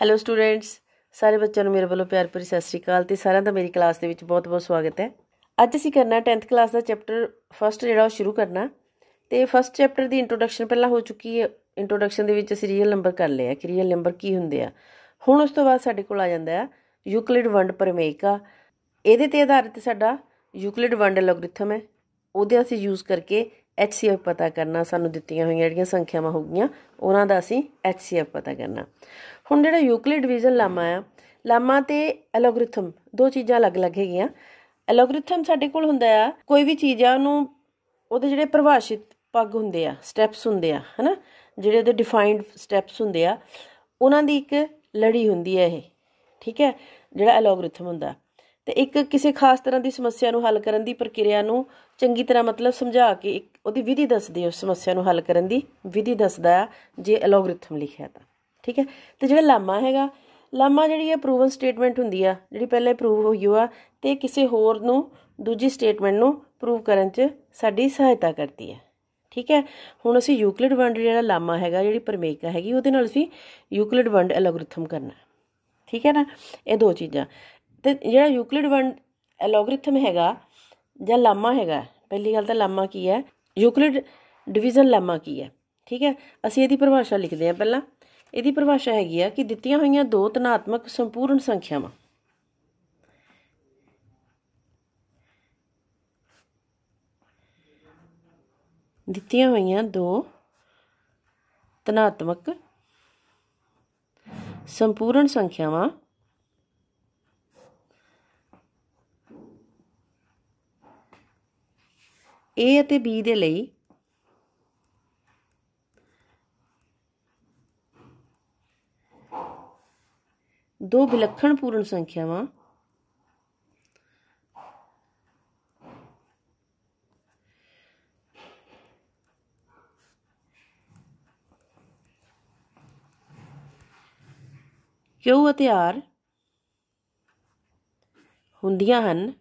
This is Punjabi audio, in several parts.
ਹੈਲੋ ਸਟੂਡੈਂਟਸ ਸਾਰੇ ਬੱਚਿਆਂ ਨੂੰ ਮੇਰੇ ਵੱਲੋਂ ਪਿਆਰ ਭਰੀ ਸਤਿ ਸ੍ਰੀ ਅਕਾਲ ਤੇ ਸਾਰਿਆਂ ਦਾ ਮੇਰੀ ਕਲਾਸ ਦੇ ਵਿੱਚ ਬਹੁਤ-ਬਹੁਤ ਸਵਾਗਤ ਹੈ ਅੱਜ ਅਸੀਂ ਕਰਨਾ 10th ਕਲਾਸ ਦਾ ਚੈਪਟਰ ਫਸਟ ਜਿਹੜਾ ਉਹ ਸ਼ੁਰੂ ਕਰਨਾ ਤੇ ਫਸਟ ਚੈਪਟਰ ਦੀ ਇੰਟਰੋਡਕਸ਼ਨ ਪਹਿਲਾਂ ਹੋ ਚੁੱਕੀ ਹੈ ਇੰਟਰੋਡਕਸ਼ਨ ਦੇ ਵਿੱਚ ਅਸੀਂ ਰੀਅਲ ਨੰਬਰ ਕਰ ਲਿਆ ਕਿ ਰੀਅਲ ਨੰਬਰ ਕੀ ਹੁੰਦੇ ਆ ਹੁਣ ਉਸ ਤੋਂ ਬਾਅਦ ਸਾਡੇ ਕੋਲ ਆ ਜਾਂਦਾ ਹੈ ਯੂਕਲਿਡ ਵੰਡ ਪਰਮੇਇਕਾ ਇਹਦੇ ਤੇ ਆਧਾਰਿਤ ਸਾਡਾ ਯੂਕਲਿਡ ਵੰਡ ਲੌਗਰਿਥਮ ਹੈ ਉਹਦੇ ਅਸੀਂ ਯੂਜ਼ ਕਰਕੇ HCF ਪਤਾ ਕਰਨਾ ਸਾਨੂੰ ਦਿੱਤੀਆਂ ਹੋਈਆਂ ਜਿਹੜੀਆਂ ਸੰਖਿਆਵਾਂ ਹੋ ਗਈਆਂ ਉਹਨਾਂ ਦਾ ਅਸੀਂ HCF ਪਤਾ ਕਰਨਾ ਹੁਣ ਜਿਹੜਾ ਯੂਕਲਿਡ ਡਿਵੀਜ਼ਨ ਲਾਮਾ ਆ ਲਾਮਾ ਤੇ ਐਲੋਗਰਿਥਮ ਦੋ ਚੀਜ਼ਾਂ ਅਲੱਗ-ਅਲੱਗ ਹੈਗੀਆਂ ਐਲੋਗਰਿਥਮ ਸਾਡੇ ਕੋਲ ਹੁੰਦਾ ਆ ਕੋਈ ਵੀ ਚੀਜ਼ ਆ ਉਹਨੂੰ ਉਹਦੇ ਜਿਹੜੇ ਪਰਿਭਾਸ਼ਿਤ ਪੱਗ ਹੁੰਦੇ ਆ ਸਟੈਪਸ ਹੁੰਦੇ ਆ ਹਨਾ ਜਿਹੜੇ ਉਹਦੇ ਡਿਫਾਈਨਡ ਸਟੈਪਸ ਹੁੰਦੇ ਆ ਉਹਨਾਂ ਦੀ ਇੱਕ ਲੜੀ ਹੁੰਦੀ ਹੈ ਇਹ ਠੀਕ ਹੈ ਜਿਹੜਾ ਐਲੋਗਰਿਥਮ ਹੁੰਦਾ ਤੇ ਇੱਕ ਕਿਸੇ ਖਾਸ ਤਰ੍ਹਾਂ ਦੀ ਸਮੱਸਿਆ ਨੂੰ ਹੱਲ ਕਰਨ ਦੀ ਪ੍ਰਕਿਰਿਆ ਨੂੰ ਚੰਗੀ ਤਰ੍ਹਾਂ ਮਤਲਬ ਸਮਝਾ ਕੇ ਇੱਕ ਉਹਦੀ ਵਿਧੀ ਦੱਸਦੇ ਉਸ ਸਮੱਸਿਆ ਨੂੰ ਹੱਲ ਕਰਨ ਦੀ ਵਿਧੀ ਦੱਸਦਾ ਜੇ ਐਲਗੋਰਿਥਮ ਲਿਖਿਆ ਤਾਂ ਠੀਕ ਹੈ ਤੇ ਜਿਹੜਾ ਲਾਮਾ ਹੈਗਾ ਲਾਮਾ ਜਿਹੜੀ ਹੈ ਪ੍ਰੂਵਨ ਸਟੇਟਮੈਂਟ ਹੁੰਦੀ ਆ ਜਿਹੜੀ ਪਹਿਲਾਂ ਪ੍ਰੂਵ ਹੋਈ ਆ ਤੇ ਕਿਸੇ ਹੋਰ ਨੂੰ ਦੂਜੀ ਸਟੇਟਮੈਂਟ ਨੂੰ ਪ੍ਰੂਵ ਕਰਨ 'ਚ ਸਾਡੀ ਸਹਾਇਤਾ ਕਰਦੀ ਹੈ ਠੀਕ ਹੈ ਹੁਣ ਅਸੀਂ ਯੂਕਲਿਡ ਵੰਡ ਜਿਹੜਾ ਲਾਮਾ ਹੈਗਾ ਜਿਹੜੀ ਪਰਮੇਕਾ ਹੈਗੀ ਉਹਦੇ ਨਾਲ ਅਸੀਂ ਯੂਕਲਿਡ ਵੰਡ ਐਲਗੋਰਿਥਮ ਕਰਨਾ ਠੀਕ ਹੈ ਨਾ ਇਹ ਦੋ ਚੀਜ਼ਾਂ ਤੇ ਜਿਹੜਾ ਯੂਕਲਿਡ ਵਨ ਐਲੋਗਰਿਥਮ ਹੈਗਾ ਜਾਂ ਲਾਮਾ ਹੈਗਾ ਪਹਿਲੀ ਗੱਲ ਤਾਂ ਲਾਮਾ ਕੀ ਹੈ ਯੂਕਲਿਡ ਡਿਵੀਜ਼ਨ ਲਾਮਾ ਕੀ ਹੈ ਠੀਕ ਹੈ ਅਸੀਂ ਇਹਦੀ ਪਰਿਭਾਸ਼ਾ ਲਿਖਦੇ ਹਾਂ ਪਹਿਲਾਂ ਇਹਦੀ ਪਰਿਭਾਸ਼ਾ ਹੈਗੀ ਆ ਕਿ ਦਿੱਤੀਆਂ ਹੋਈਆਂ ਦੋ ਤਨਾਤਮਕ ਸੰਪੂਰਨ ਸੰਖਿਆਵਾਂ ਦਿੱਤੀਆਂ ਹੋਈਆਂ ਦੋ ਤਨਾਤਮਕ ਸੰਪੂਰਨ ਸੰਖਿਆਵਾਂ A ਅਤੇ B ਦੇ ਲਈ ਦੋ ਵਿਲੱਖਣ ਪੂਰਨ ਸੰਖਿਆਵਾਂ ਕਿਉ ਅਤੇ ਆਰ ਹੁੰਦੀਆਂ ਹਨ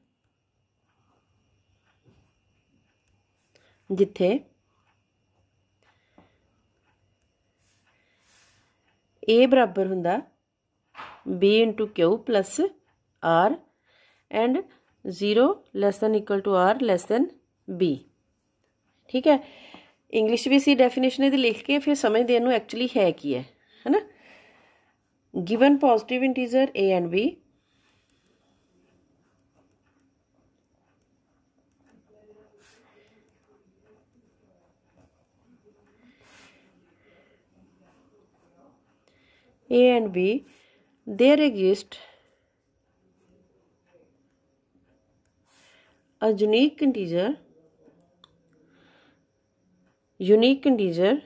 ਜਿੱਥੇ a ਬਰਾਬਰ ਹੁੰਦਾ b q r and 0 less than equal to r less than b ਠੀਕ ਹੈ ਇੰਗਲਿਸ਼ ਵੀ ਸੀ ਡੈਫੀਨੇਸ਼ਨ ਇਹਦੀ ਲਿਖ ਕੇ ਫਿਰ ਸਮਝਦੇ ਇਹਨੂੰ ਐਕਚੁਅਲੀ ਹੈ ਕੀ ਹੈ ਹੈਨਾ given positive integer a and b A and B, there exists a unique integer, unique integer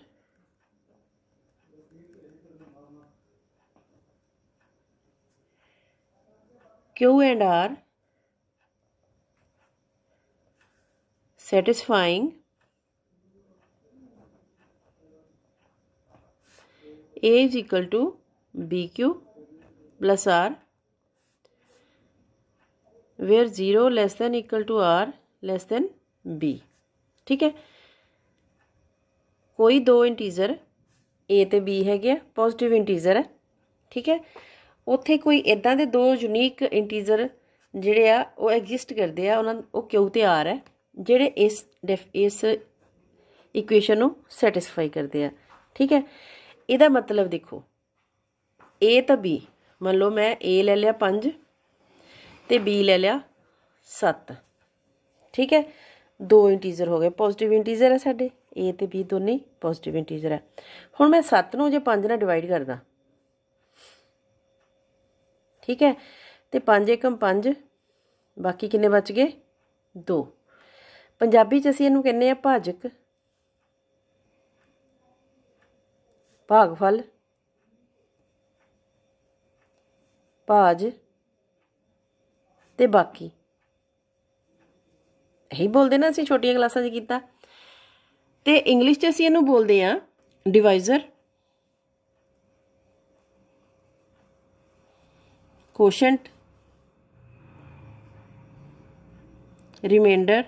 Q and R satisfying A is equal to BQ plus R where 0 less than equal to R less than B ਠੀਕ ਹੈ ਕੋਈ ਦੋ ਇੰਟੀਜ਼ਰ A ਤੇ B ਹੈਗੇ ਪੋਜ਼ਿਟਿਵ ਇੰਟੀਜ਼ਰ ਹੈ ਠੀਕ ਹੈ ਉੱਥੇ ਕੋਈ ਇਦਾਂ ਦੇ ਦੋ ਯੂਨੀਕ ਇੰਟੀਜ਼ਰ ਜਿਹੜੇ ਆ ਉਹ ਐਗਜ਼ਿਸਟ ਕਰਦੇ ਆ ਉਹਨਾਂ ਉਹ ਕਿਉ ਤੇ ਆਰ ਹੈ ਜਿਹੜੇ ਇਸ ਇਸ ਇਕੁਏਸ਼ਨ ਨੂੰ ਸੈਟੀਸਫਾਈ ਕਰਦੇ ਆ ਠੀਕ ਹੈ ਇਹਦਾ ਮਤਲਬ ਦੇਖੋ A ਤਾਂ B ਮੰਨ ਲਓ ਮੈਂ A ਲੈ ਲਿਆ 5 ਤੇ B ਲੈ ਲਿਆ 7 ਠੀਕ ਹੈ ਦੋ ਇੰਟੀਜ਼ਰ ਹੋ ਗਏ ਪੋਜ਼ਿਟਿਵ ਇੰਟੀਜ਼ਰ ਹੈ ਸਾਡੇ A ਤੇ B ਦੋਨੇ ਪੋਜ਼ਿਟਿਵ ਇੰਟੀਜ਼ਰ ਹੈ ਹੁਣ ਮੈਂ 7 ਨੂੰ ਜੇ 5 ਨਾਲ ਡਿਵਾਈਡ ਕਰਦਾ ਠੀਕ ਹੈ ਤੇ 5 1 5 ਬਾਕੀ ਕਿੰਨੇ ਬਚ ਗਏ 2 ਪੰਜਾਬੀ ਚ ਅਸੀਂ ਇਹਨੂੰ ਕਹਿੰਦੇ ਆ ਭਾਜਕ ਭਾਗਫਲ ਭਾਜ ਤੇ ਬਾਕੀ ਇਹੀ ਬੋਲਦੇ ਨਾ ਅਸੀਂ ਛੋਟੀਆਂ ਕਲਾਸਾਂ 'ਚ ਕੀਤਾ ਤੇ ਇੰਗਲਿਸ਼ 'ਚ ਅਸੀਂ ਇਹਨੂੰ ਬੋਲਦੇ ਆ ਡਿਵਾਈਜ਼ਰ ਕੋਸ਼ੈਂਟ ਰਿਮੈਂਡਰ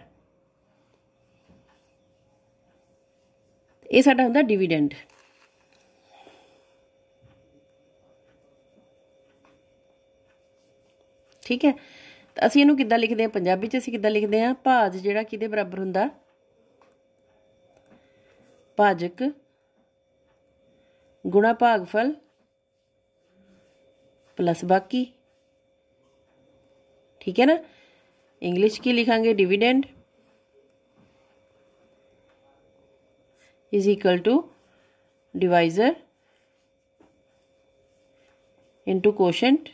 ਇਹ ਸਾਡਾ ਹੁੰਦਾ ਡਿਵੀਡੈਂਡ ਠੀਕ ਹੈ ਤਾਂ ਅਸੀਂ ਇਹਨੂੰ ਕਿੱਦਾਂ ਲਿਖਦੇ ਆ ਪੰਜਾਬੀ 'ਚ ਅਸੀਂ ਕਿੱਦਾਂ ਲਿਖਦੇ ਆ ਭਾਜ ਜਿਹੜਾ ਕਿਹਦੇ ਬਰਾਬਰ ਹੁੰਦਾ ਭਾਜਕ ਗੁਣਾ ਭਾਗਫਲ ਪਲੱਸ ਬਾਕੀ ਠੀਕ ਹੈ ਨਾ ਇੰਗਲਿਸ਼ ਕੀ ਲਿਖਾਂਗੇ dividend is equal to divisor into quotient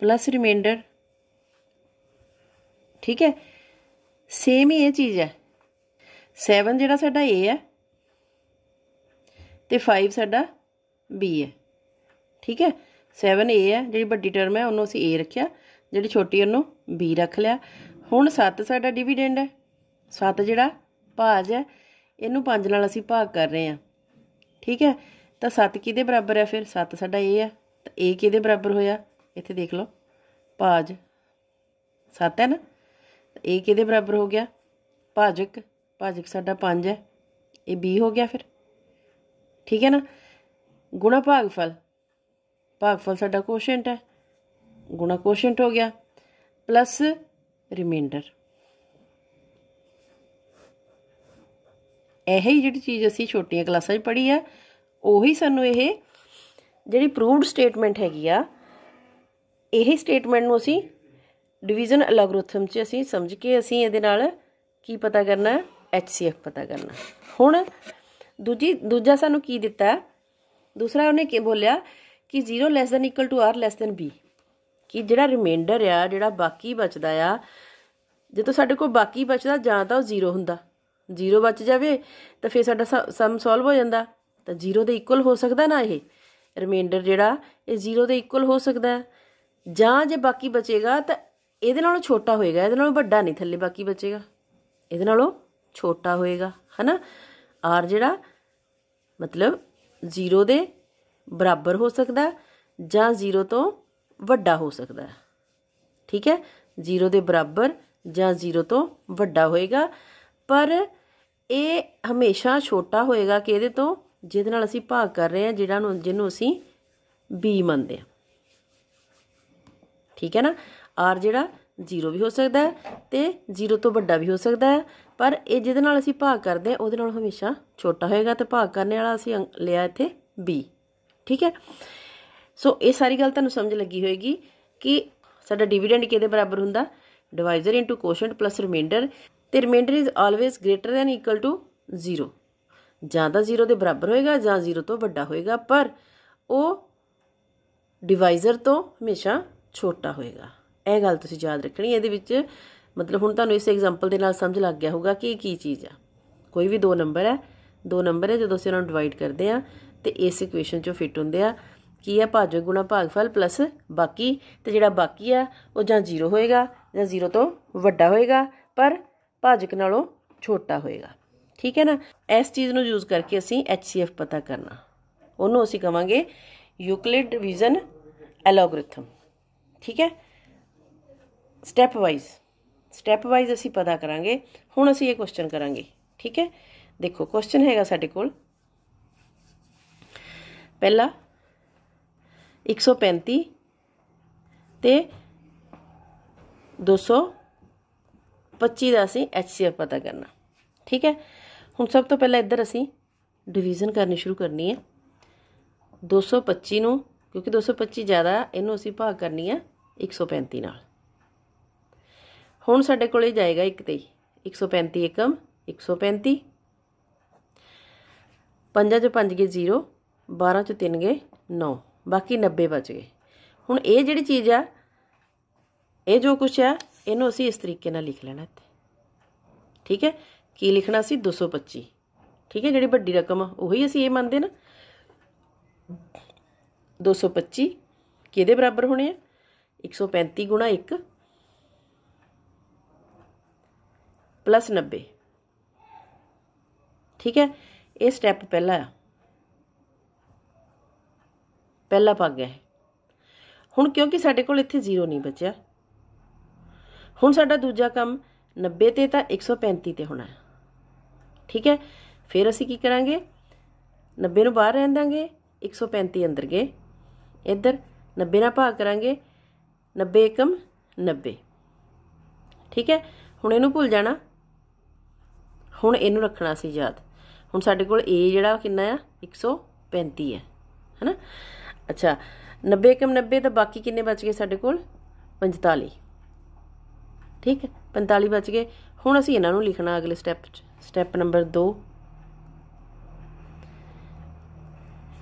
plus remainder ਠੀਕ ਹੈ ਸੇਮ ਹੀ ਇਹ ਚੀਜ਼ ਹੈ 7 ਜਿਹੜਾ ਸਾਡਾ A ਹੈ ਤੇ 5 ਸਾਡਾ B ਹੈ ਠੀਕ ਹੈ 7 A ਹੈ ਜਿਹੜੀ ਵੱਡੀ ਟਰਮ ਹੈ ਉਹਨੂੰ ਅਸੀਂ A ਰੱਖਿਆ ਜਿਹੜੀ ਛੋਟੀ ਉਹਨੂੰ B ਰੱਖ ਲਿਆ ਹੁਣ 7 ਸਾਡਾ ਡਿਵੀਡੈਂਡ ਹੈ 7 ਜਿਹੜਾ ਭਾਜ ਹੈ ਇਹਨੂੰ 5 ਨਾਲ ਅਸੀਂ ਭਾਗ ਕਰ ਰਹੇ ਹਾਂ ਠੀਕ ਹੈ ਤਾਂ 7 ਕਿਹਦੇ ਬਰਾਬਰ ਹੈ ਫਿਰ 7 ਸਾਡਾ A ਹੈ ਤਾਂ A ਕਿਹਦੇ ਬਰਾਬਰ ਹੋਇਆ ਇੱਥੇ ਦੇਖ ਲਓ ਭਾਜ 7 ਹੈ ਨਾ ਇਹ ਕਿਹਦੇ ਬਰਾਬਰ ਹੋ ਗਿਆ ਭਾਜਕ ਭਾਜਕ ਸਾਡਾ 5 ਹੈ ਇਹ b ਹੋ ਗਿਆ ਫਿਰ ਠੀਕ ਹੈ ਨਾ ਗੁਣਾ ਭਾਗਫਲ ਭਾਗਫਲ ਸਾਡਾ ਕੋਸ਼ੈਂਟ ਹੈ ਗੁਣਾ ਕੋਸ਼ੈਂਟ ਹੋ ਗਿਆ ਪਲੱਸ ਰਿਮਾਈਂਡਰ ਇਹ ਹੀ ਜਿਹੜੀ ਚੀਜ਼ ਅਸੀਂ ਛੋਟੀਆਂ ਕਲਾਸਾਂ 'ਚ ਪੜ੍ਹੀ ਆ ਉਹੀ ਸਾਨੂੰ ਇਹ ਜਿਹੜੀ ਪ੍ਰੂਵਡ ਸਟੇਟਮੈਂਟ ਹੈਗੀ ਆ ਇਹ ਸਟੇਟਮੈਂਟ ਨੂੰ ਅਸੀਂ ਡਿਵੀਜ਼ਨ ਅਲਗੋਰਿਥਮ 'ਚ ਅਸੀਂ ਸਮਝ ਕੇ ਅਸੀਂ ਇਹਦੇ ਨਾਲ ਕੀ ਪਤਾ ਕਰਨਾ HCF ਪਤਾ ਕਰਨਾ ਹੁਣ ਦੂਜੀ ਦੂਜਾ ਸਾਨੂੰ ਕੀ ਦਿੱਤਾ ਦੂਸਰਾ ਉਹਨੇ ਕੀ ਬੋਲਿਆ ਕਿ 0 less equal to r less b ਕਿ ਜਿਹੜਾ ਰਿਮੈਂਡਰ ਆ ਜਿਹੜਾ ਬਾਕੀ ਬਚਦਾ ਆ ਜੇ ਤਾਂ ਸਾਡੇ ਕੋਲ ਬਾਕੀ ਬਚਦਾ ਜਾਂ ਤਾਂ ਉਹ 0 ਹੁੰਦਾ 0 ਬਚ ਜਾਵੇ ਤਾਂ ਫਿਰ ਸਾਡਾ ਸਮ ਸੋਲਵ ਹੋ ਜਾਂਦਾ ਤਾਂ 0 ਦੇ ਇਕੁਅਲ ਹੋ ਸਕਦਾ ਨਾ ਇਹ ਰਿਮੈਂਡਰ ਜਿਹੜਾ ਇਹ 0 ਦੇ ਇਕੁਅਲ ਹੋ ਸਕਦਾ ਹੈ ਜਾਂ ਜੇ ਬਾਕੀ ਬਚੇਗਾ ਤਾਂ ਇਹਦੇ ਨਾਲੋਂ ਛੋਟਾ ਹੋਏਗਾ ਇਹਦੇ ਨਾਲੋਂ ਵੱਡਾ ਨਹੀਂ ਥੱਲੇ ਬਾਕੀ ਬਚੇਗਾ ਇਹਦੇ ਨਾਲੋਂ ਛੋਟਾ ਹੋਏਗਾ ਹਨਾ ਆਰ ਜਿਹੜਾ ਮਤਲਬ 0 ਦੇ ਬਰਾਬਰ ਹੋ ਸਕਦਾ ਜਾਂ 0 ਤੋਂ ਵੱਡਾ ਹੋ ਸਕਦਾ ਠੀਕ ਹੈ 0 ਦੇ ਬਰਾਬਰ ਜਾਂ 0 ਤੋਂ ਵੱਡਾ ਹੋਏਗਾ ਪਰ ਇਹ ਹਮੇਸ਼ਾ ਛੋਟਾ ਹੋਏਗਾ ਕਿ ਇਹਦੇ ਤੋਂ ਜਿਹਦੇ ਨਾਲ ਅਸੀਂ ਭਾਗ ਕਰ ਰਹੇ ਹਾਂ ਜਿਹੜਾ ਨੂੰ ਜਿਹਨੂੰ ਅਸੀਂ b ਮੰਨਦੇ ਹਾਂ ਠੀਕ ਹੈ ਨਾ ਆਰ ਜਿਹੜਾ 0 ਵੀ ਹੋ ਸਕਦਾ ਹੈ ਤੇ 0 ਤੋਂ ਵੱਡਾ ਵੀ ਹੋ ਸਕਦਾ ਹੈ ਪਰ ਇਹ ਜਿਹਦੇ ਨਾਲ ਅਸੀਂ ਭਾਗ ਕਰਦੇ ਆ ਉਹਦੇ ਨਾਲ ਹਮੇਸ਼ਾ ਛੋਟਾ ਹੋਏਗਾ ਤੇ ਭਾਗ ਕਰਨ ਵਾਲਾ ਅਸੀਂ ਲਿਆ ਇੱਥੇ b ਠੀਕ ਹੈ ਸੋ ਇਹ ਸਾਰੀ ਗੱਲ ਤੁਹਾਨੂੰ ਸਮਝ ਲੱਗੀ ਹੋਏਗੀ ਕਿ ਸਾਡਾ ਡਿਵੀਡੈਂਡ ਕਿਹਦੇ ਬਰਾਬਰ ਹੁੰਦਾ divisor into quotient plus remainder ਤੇ remainder is always greater than equal to 0 ਜਾਂ ਤਾਂ 0 ਦੇ ਬਰਾਬਰ ਹੋਏਗਾ ਜਾਂ 0 ਤੋਂ ਵੱਡਾ ਹੋਏਗਾ ਪਰ ਉਹ ਡਿਵਾਈਜ਼ਰ ਤੋਂ ਹਮੇਸ਼ਾ ਛੋਟਾ ਹੋਏਗਾ ਇਹ ਗੱਲ ਤੁਸੀਂ ਯਾਦ ਰੱਖਣੀ ਇਹਦੇ ਵਿੱਚ ਮਤਲਬ ਹੁਣ ਤੁਹਾਨੂੰ ਇਸ ਐਗਜ਼ਾਮਪਲ ਦੇ ਨਾਲ ਸਮਝ ਲੱਗ ਗਿਆ ਹੋਊਗਾ ਕਿ ਇਹ ਕੀ ਚੀਜ਼ ਆ ਕੋਈ ਵੀ ਦੋ ਨੰਬਰ ਹੈ ਦੋ ਨੰਬਰ ਹੈ ਜਦੋਂ ਅਸੀਂ ਉਹਨਾਂ ਨੂੰ ਡਿਵਾਈਡ ਕਰਦੇ ਆ ਤੇ ਇਸ ਇਕੁਏਸ਼ਨ 'ਚੋਂ ਫਿੱਟ ਹੁੰਦੇ ਆ ਕੀ ਆ ਭਾਜਕ ਗੁਣਾ ਭਾਗਫਲ ਪਲੱਸ ਬਾਕੀ ਤੇ ਜਿਹੜਾ ਬਾਕੀ ਆ ਉਹ ਜਾਂ 0 ਹੋਏਗਾ ਜਾਂ 0 ਤੋਂ ਵੱਡਾ ਹੋਏਗਾ ਪਰ ਭਾਜਕ ਨਾਲੋਂ ਛੋਟਾ ਹੋਏਗਾ ਠੀਕ ਹੈ ਨਾ ਇਸ ਚੀਜ਼ ਨੂੰ ਯੂਜ਼ ਕਰਕੇ ਅਸੀਂ HCF ਪਤਾ ਕਰਨਾ ਉਹਨੂੰ ਅਸੀਂ ਕਵਾਂਗੇ ਯੂਕਲਿਡ ਡਿਵੀਜ਼ਨ ਐਲਗੋਰਿਥਮ ਠੀਕ ਹੈ ਸਟੈਪ ਵਾਈਜ਼ ਸਟੈਪ ਵਾਈਜ਼ ਅਸੀਂ ਪਤਾ ਕਰਾਂਗੇ ਹੁਣ ਅਸੀਂ ਇਹ ਕੁਐਸਚਨ ਕਰਾਂਗੇ ਠੀਕ ਹੈ ਦੇਖੋ ਕੁਐਸਚਨ ਹੈਗਾ ਸਾਡੇ ਕੋਲ ਪਹਿਲਾ 135 ਤੇ 225 ਦਾ ਅਸੀਂ HCF ਪਤਾ ਕਰਨਾ ਠੀਕ ਹੈ ਹੁਣ ਸਭ ਤੋਂ ਪਹਿਲਾਂ ਇੱਧਰ ਅਸੀਂ ਡਿਵੀਜ਼ਨ ਕਰਨੀ ਸ਼ੁਰੂ ਕਰਨੀ ਹੈ 225 ਨੂੰ ਕਿਉਂਕਿ 225 ਜ਼ਿਆਦਾ ਇਹਨੂੰ ਅਸੀਂ ਭਾਗ ਕਰਨੀ ਆ 135 ਨਾਲ ਹੁਣ ਸਾਡੇ ਕੋਲੇ ਜਾਏਗਾ ਇੱਕ ਤੇ 135 ਏਕਮ 135 5 ਚੋਂ 5 ਗਏ 0 12 ਚੋਂ 3 ਗਏ 9 ਬਾਕੀ 90 ਬਚ ਗਏ ਹੁਣ ਇਹ ਜਿਹੜੀ ਚੀਜ਼ ਆ ਇਹ ਜੋ ਕੁਛ ਆ ਇਹਨੂੰ ਅਸੀਂ ਇਸ ਤਰੀਕੇ ਨਾਲ ਲਿਖ ਲੈਣਾ ਇੱਥੇ ਠੀਕ ਹੈ ਕੀ ਲਿਖਣਾ ਸੀ 225 ਠੀਕ ਹੈ ਜਿਹੜੀ ਵੱਡੀ ਰਕਮ ਉਹੀ ਅਸੀਂ ਇਹ ਮੰਨਦੇ ਨਾ 225 ਕਿਹਦੇ ਬਰਾਬਰ ਹੋਣੇ ਆ 135 ਗੁਣਾ 1 ਪਲੱਸ 90 ਠੀਕ ਹੈ ਇਹ ਸਟੈਪ ਪਹਿਲਾ ਆ ਪਹਿਲਾ ਭਾਗ ਹੈ ਹੁਣ ਕਿਉਂਕਿ ਸਾਡੇ ਕੋਲ ਇੱਥੇ ਜ਼ੀਰੋ ਨਹੀਂ ਬਚਿਆ ਹੁਣ ਸਾਡਾ ਦੂਜਾ ਕੰਮ 90 ਤੇ ਤਾਂ 135 ਤੇ ਹੋਣਾ ਹੈ ਠੀਕ ਹੈ ਫਿਰ ਅਸੀਂ ਕੀ ਕਰਾਂਗੇ 90 ਨੂੰ ਬਾਹਰ ਰਹਿਣ ਦਾਂਗੇ 135 ਅੰਦਰ ਗਏ ਇੱਧਰ 90 ਨਾਲ ਭਾਗ ਕਰਾਂਗੇ 90 ਕਮ 90 ਠੀਕ ਹੈ ਹੁਣ ਇਹਨੂੰ ਭੁੱਲ ਜਾਣਾ ਹੁਣ ਇਹਨੂੰ ਰੱਖਣਾ ਸੀ ਯਾਦ ਹੁਣ ਸਾਡੇ ਕੋਲ A ਜਿਹੜਾ ਕਿੰਨਾ ਆ 135 ਹੈ ਹੈਨਾ ਅੱਛਾ 90 ਕਮ 90 ਤਾਂ ਬਾਕੀ ਕਿੰਨੇ ਬਚ ਗਏ ਸਾਡੇ ਕੋਲ 45 ਠੀਕ ਹੈ 45 ਬਚ ਗਏ ਹੁਣ ਅਸੀਂ ਇਹਨਾਂ ਨੂੰ ਲਿਖਣਾ ਅਗਲੇ ਸਟੈਪ ਚ ਸਟੈਪ ਨੰਬਰ 2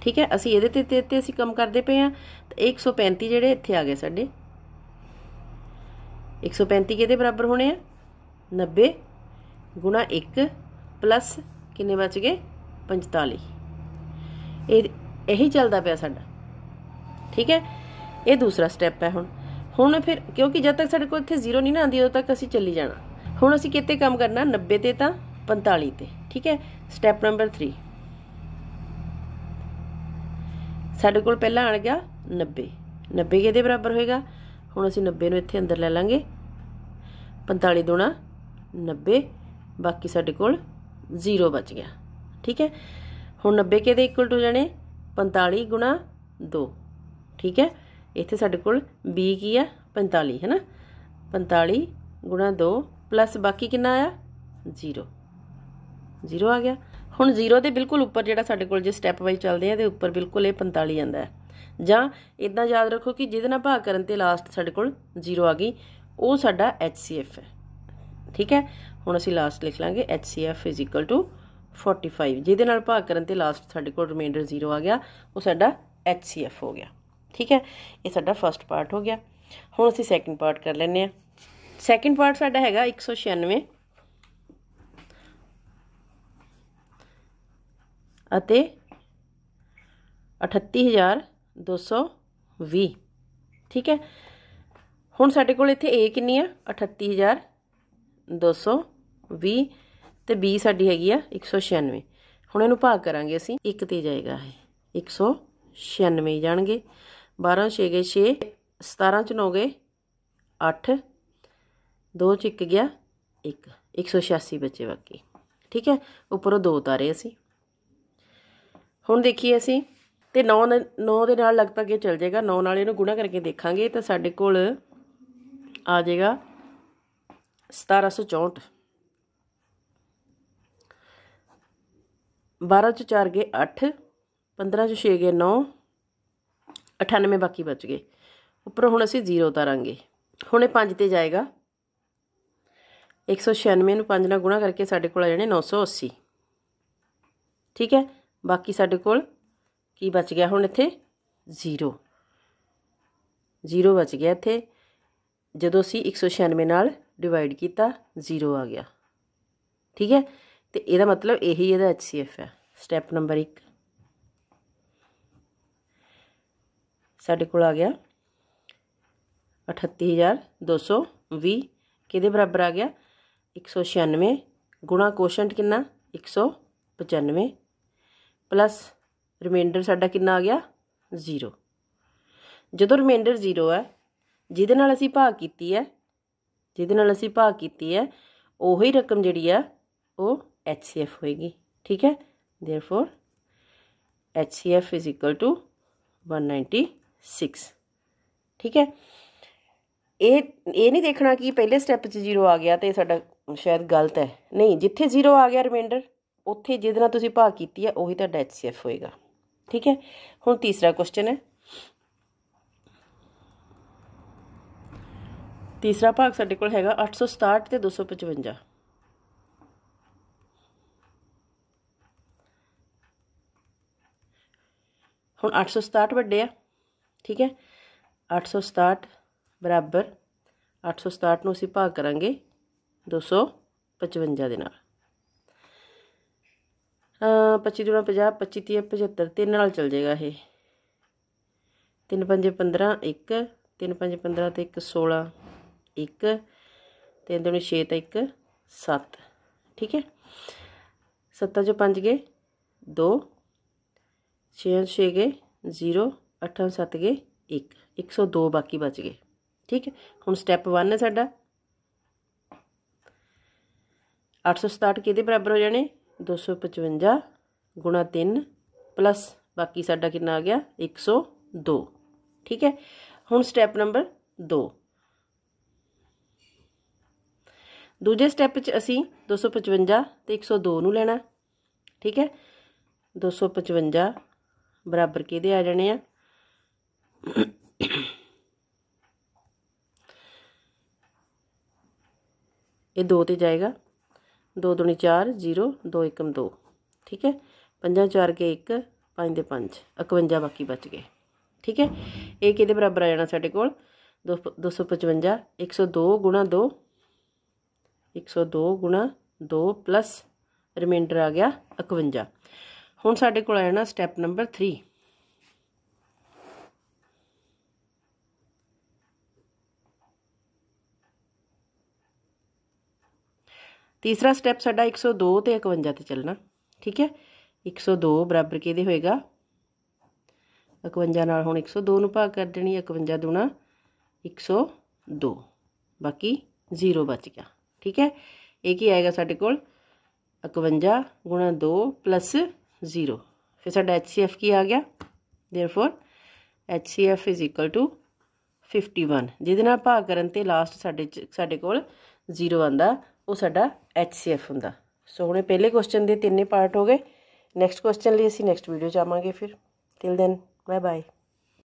ਠੀਕ ਹੈ ਅਸੀਂ ਇਹਦੇ ਤੇ ਤੇ ਅਸੀਂ ਕੰਮ ਕਰਦੇ ਪਏ ਆ 135 ਜਿਹੜੇ ਇੱਥੇ ਆ ਗਏ ਸਾਡੇ 135 ਕਿਹਦੇ ਬਰਾਬਰ ਹੋਣੇ ਆ 90 ਗੁਣਾ 1 ਪਲੱਸ ਕਿੰਨੇ ਬਚ ਗਏ 45 ਇਹ ਇਹੀ ਚੱਲਦਾ ਪਿਆ ਸਾਡਾ ਠੀਕ ਹੈ ਇਹ ਦੂਸਰਾ ਸਟੈਪ ਹੈ ਹੁਣ ਹੁਣ ਫਿਰ ਕਿਉਂਕਿ ਜਦ ਤੱਕ ਸਾਡੇ ਕੋਲ ਇੱਥੇ ਜ਼ੀਰੋ ਨਹੀਂ ਨਾ ਆਂਦੀ ਉਦੋਂ ਤੱਕ ਅਸੀਂ ਚੱਲੀ ਜਾਣਾ ਹੁਣ ਅਸੀਂ ਕਿਤੇ ਕੰਮ ਕਰਨਾ 90 ਤੇ ਤਾਂ 45 ਤੇ ਠੀਕ ਹੈ ਸਟੈਪ ਨੰਬਰ 3 ਸਾਡੇ ਕੋਲ ਪਹਿਲਾਂ ਆਣ ਗਿਆ 90 90 ਕਿਹਦੇ ਬਰਾਬਰ ਹੋਏਗਾ ਹੁਣ ਅਸੀਂ 90 ਨੂੰ ਇੱਥੇ ਅੰਦਰ ਲੈ ਲਾਂਗੇ 45 ਦੁਣਾ 90 ਬਾਕੀ ਸਾਡੇ ਕੋਲ 0 ਬਚ ਗਿਆ ਠੀਕ ਹੈ ਹੁਣ 90 ਕਿਹਦੇ ਇਕੁਅਲ ਟੂ ਜਾਣੇ 45 ਗੁਣਾ 2 ਠੀਕ ਹੈ ਇੱਥੇ ਸਾਡੇ ਕੋਲ b ਕੀ ਆ 45 ਹੈ ਨਾ 45 ਗੁਣਾ 2 ਪਲੱਸ ਬਾਕੀ ਕਿੰਨਾ ਆਇਆ 0 0 ਆ ਗਿਆ ਹੁਣ 0 ਦੇ ਬਿਲਕੁਲ ਉੱਪਰ ਜਿਹੜਾ ਸਾਡੇ ਕੋਲ ਜੇ ਸਟੈਪ ਵਾਈਜ਼ ਚੱਲਦੇ ਆ ਤੇ ਉੱਪਰ ਬਿਲਕੁਲ ਇਹ 45 ਆਂਦਾ ਹੈ ਜਾਂ ਇਦਾਂ ਯਾਦ ਰੱਖੋ ਕਿ ਜਿਹਦੇ ਨਾਲ ਭਾਗ ਕਰਨ ਤੇ ਲਾਸਟ ਸਾਡੇ ਕੋਲ 0 ਆ ਗਈ ਉਹ ਸਾਡਾ HCF ਹੈ ਠੀਕ ਹੈ ਹੁਣ ਅਸੀਂ ਲਾਸਟ ਲਿਖ ਲਾਂਗੇ HCF 45 ਜਿਹਦੇ ਨਾਲ ਭਾਗ ਕਰਨ ਤੇ ਲਾਸਟ ਸਾਡੇ ਕੋਲ ਰਿਮੈਂਡਰ 0 ਆ ਗਿਆ ਉਹ ਸਾਡਾ HCF ਹੋ ਗਿਆ ਠੀਕ ਹੈ ਇਹ ਸਾਡਾ ਫਰਸਟ ਪਾਰਟ ਹੋ ਗਿਆ ਹੁਣ ਅਸੀਂ ਸੈਕਿੰਡ ਪਾਰਟ ਕਰ ਲੈਨੇ ਆ ਸੈਕਿੰਡ ਪਾਰਟ ਸਾਡਾ ਹੈਗਾ 196 ਅਤੇ 38220 ਠੀਕ ਹੈ ਹੁਣ ਸਾਡੇ ਕੋਲ ਇੱਥੇ A ਕਿੰਨੀ ਆ 38220 ਤੇ B ਸਾਡੀ ਹੈਗੀ ਆ 196 ਹੁਣ ਇਹਨੂੰ ਭਾਗ ਕਰਾਂਗੇ ਅਸੀਂ 1 ਤੇ ਜਾਏਗਾ ਇਹ 196 ਜਾਣਗੇ 12 6 ਗਏ 6 17 ਚ 9 ਗਏ 8 2 ਚ 1 ਗਿਆ 1 186 ਬੱਚੇ ਬਾਕੀ ਠੀਕ ਹੈ ਉੱਪਰੋਂ ਦੋ ਤਾਰੇ ਅਸੀਂ ਹੁਣ ਦੇਖੀਏ ਅਸੀਂ ਤੇ 9 9 ਦੇ ਨਾਲ ਲਗਭਗ ਇਹ ਚੱਲ ਜਾਏਗਾ 9 ਨਾਲ ਇਹਨੂੰ ਗੁਣਾ ਕਰਕੇ ਦੇਖਾਂਗੇ ਤਾਂ ਸਾਡੇ ਕੋਲ ਆ ਜਾਏਗਾ 1764 12 ਚ 4 ਗਏ 8 15 ਚ 6 ਗਏ 9 98 ਬਾਕੀ ਬਚ ਗਏ ਉੱਪਰ ਹੁਣ ਅਸੀਂ 0 ਉਤਾਰਾਂਗੇ ਹੁਣ ਇਹ 5 ਤੇ ਜਾਏਗਾ 196 ਨੂੰ 5 ਨਾਲ ਗੁਣਾ ਕਰਕੇ ਸਾਡੇ ਕੋਲ ਆ ਜਾਣੇ 980 ਠੀਕ ਹੈ ਬਾਕੀ ਸਾਡੇ ਕੋਲ ਕੀ ਬਚ ਗਿਆ ਹੁਣ ਇੱਥੇ 0 0 ਬਚ ਗਿਆ ਇੱਥੇ ਜਦੋਂ ਅਸੀਂ 196 ਨਾਲ ਡਿਵਾਈਡ ਕੀਤਾ 0 ਆ ਗਿਆ ਠੀਕ ਹੈ ਤੇ ਇਹਦਾ ਮਤਲਬ ਇਹੀ ਇਹਦਾ HCF ਹੈ ਸਟੈਪ ਨੰਬਰ 1 ਸਾਡੇ ਕੋਲ ਆ ਗਿਆ 38220 ਕਿਹਦੇ ਬਰਾਬਰ ਆ ਗਿਆ 196 ਗੁਣਾ ਕੋਸ਼ੈਂਟ ਕਿੰਨਾ 195 ਪਲੱਸ ਰਿਮੇਂਡਰ ਸਾਡਾ ਕਿੰਨਾ ਆ ਗਿਆ 0 ਜਦੋਂ ਰਿਮੇਂਡਰ 0 ਹੈ ਜਿਹਦੇ ਨਾਲ ਅਸੀਂ ਭਾਗ ਕੀਤੀ ਹੈ ਜਿਹਦੇ ਨਾਲ ਅਸੀਂ ਭਾਗ ਕੀਤੀ ਹੈ ਉਹੀ ਰਕਮ ਜਿਹੜੀ ਆ ਉਹ HCF ਹੋਏਗੀ ਠੀਕ ਹੈ therefore HCF is equal to 196 ਠੀਕ ਹੈ ਇਹ ਇਹ ਨਹੀਂ ਦੇਖਣਾ ਕਿ ਪਹਿਲੇ ਸਟੈਪ 'ਚ 0 ਆ ਗਿਆ ਤੇ ਸਾਡਾ ਸ਼ਾਇਦ ਗਲਤ ਹੈ ਨਹੀਂ ਜਿੱਥੇ 0 ਆ ਗਿਆ ਰਿਮੇਂਡਰ उत्थे जिदा तुम भाग की है उही तो एच सी एफ होएगा ठीक है हूँ तीसरा क्वेश्चन है तीसरा भाग साढ़े को अठ सौ सताहठ तो दो सौ पचवंजा हूँ अठ सौ सताहठ व्डे आ ठीक है अठ सौ सताहठ बराबर अठ सौ सताहठ में भाग करा दो सौ पचवंजा के 25 ਦੁਣਾ 50 25 30 75 ਤਿੰਨ ਨਾਲ ਚਲ ਜਾਏਗਾ ਇਹ 3 5 15 1 3 5 15 ਤੇ 1 16 1 3 2 6 ਤੇ 1 7 ਠੀਕ ਹੈ 7 ਜੋ 5 ਗਏ 2 6 6 ਗਏ 0 8 7 ਗਏ 1 102 ਬਾਕੀ ਬਚ ਗਏ ਠੀਕ ਹੈ ਹੁਣ ਸਟੈਪ 1 ਹੈ ਸਾਡਾ 867 ਕਿਹਦੇ ਬਰਾਬਰ ਹੋ ਜਾਣੇ 255 ਗੁਣਾ 3 ਪਲੱਸ ਬਾਕੀ ਸਾਡਾ ਕਿੰਨਾ ਆ ਗਿਆ 102 ਠੀਕ ਹੈ ਹੁਣ ਸਟੈਪ ਨੰਬਰ 2 ਦੂਜੇ ਸਟੈਪ ਵਿੱਚ ਅਸੀਂ 255 ਤੇ 102 ਨੂੰ ਲੈਣਾ ਠੀਕ ਹੈ 255 ਬਰਾਬਰ ਕਿਹਦੇ ਆ ਜਾਣੇ ਆ 2 ਤੇ ਜਾਏਗਾ 2 4 ਠੀਕ ਹੈ 5 4 ਕੇ 1 5 ਦੇ 5 51 ਬਾਕੀ ਬਚ ਗਏ ਠੀਕ ਹੈ ਇਹ ਕਿਹਦੇ ਬਰਾਬਰ ਆ ਜਾਣਾ ਸਾਡੇ ਕੋਲ 255 102 2 102 2 ਰਿਮਾਈਂਡਰ ਆ ਗਿਆ 51 ਹੁਣ ਸਾਡੇ ਕੋਲ ਆ ਜਾਣਾ ਸਟੈਪ ਨੰਬਰ 3 ਤੀਸਰਾ ਸਟੈਪ ਸਾਡਾ 102 ਤੇ 51 ਤੇ ਚੱਲਣਾ ਠੀਕ ਹੈ 102 ਬਰਾਬਰ ਕਿਹਦੇ ਹੋਏਗਾ 51 ਨਾਲ ਹੁਣ 102 ਨੂੰ ਭਾਗ ਕਰ ਦੇਣੀ 51 ਦੂਣਾ 102 ਬਾਕੀ 0 ਬਚ ਗਿਆ ਠੀਕ ਹੈ ਇਹ ਕੀ ਆਏਗਾ ਸਾਡੇ ਕੋਲ 51 2 0 ਫਿਰ ਸਾਡਾ HCF ਕੀ ਆ ਗਿਆ therefore HCF is equal to 51 ਜਿਹਦੇ ਨਾਲ ਭਾਗ ਕਰਨ ਤੇ ਲਾਸਟ ਸਾਡੇ ਸਾਡੇ ਕੋਲ 0 ਆਂਦਾ ਉਹ ਸਾਡਾ HCF ਹੁੰਦਾ ਸੋ ਹੁਣੇ ਪਹਿਲੇ ਕੁਐਸਚਨ ਦੇ ਤਿੰਨੇ ਪਾਰਟ ਹੋ ਗਏ ਨੈਕਸਟ ਕੁਐਸਚਨ ਲਈ ਅਸੀਂ ਨੈਕਸਟ ਵੀਡੀਓ ਚ ਆਵਾਂਗੇ ਫਿਰ ਟਿਲ ਦੈਨ ਬਾਏ ਬਾਏ